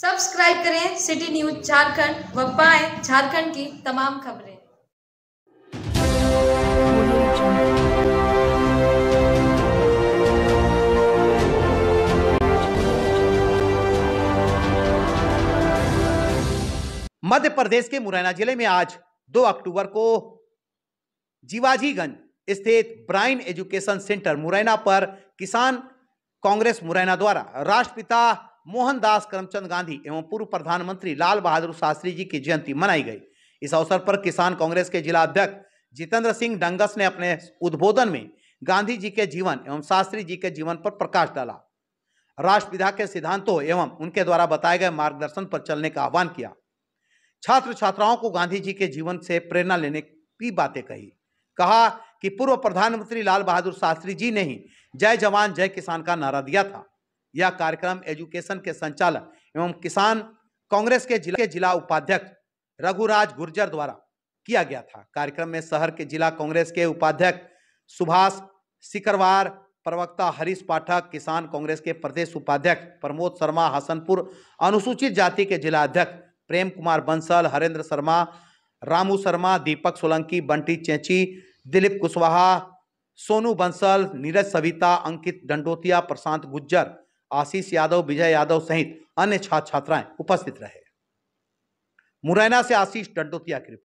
subscribe करें city news Jharkhand व पाए झारखंड की तमाम खबरें मध्य प्रदेश के मुरैना जिले में आज 2 अक्टूबर को जीवाजीगंज स्थित ब्राइन एजुकेशन सेंटर मुरैना पर किसान कांग्रेस मुरैना द्वारा राष्ट्रपिता मोहनदास करमचंद गांधी एवं पूर्व प्रधानमंत्री लाल बहादुर शास्त्री जी की जयंती मनाई गई इस अवसर पर किसान कांग्रेस के जिला अध्यक्ष जितेंद्र सिंह डंगस ने अपने उद्बोधन में गांधी जी के जीवन एवं शास्त्री जी के जीवन पर प्रकाश डाला राष्ट्रपिता के सिद्धांतों एवं उनके द्वारा बताए गए मार्गदर्शन पर चलने का आह्वान किया छात्र छात्राओं को गांधी जी के जीवन से प्रेरणा लेने की बातें कही कहा कि पूर्व प्रधानमंत्री लाल बहादुर शास्त्री जी ने ही जय जवान जय किसान का नारा दिया था यह कार्यक्रम एजुकेशन के संचालक एवं किसान कांग्रेस के जिला के जिला उपाध्यक्ष रघुराज गुर्जर द्वारा किया गया था कार्यक्रम में शहर के जिला कांग्रेस के उपाध्यक्ष सुभाष सिकरवार प्रवक्ता हरीश पाठक किसान कांग्रेस के प्रदेश उपाध्यक्ष प्रमोद शर्मा हसनपुर अनुसूचित जाति के जिला अध्यक्ष प्रेम कुमार बंसल हरेंद्र शर्मा रामू शर्मा दीपक सोलंकी बंटी चेची दिलीप कुशवाहा सोनू बंसल नीरज सविता अंकित डंडोतिया प्रशांत गुज्जर आशीष यादव विजय यादव सहित अन्य छात्र छात्राएं उपस्थित रहे मुरैना से आशीष डंडोतिया की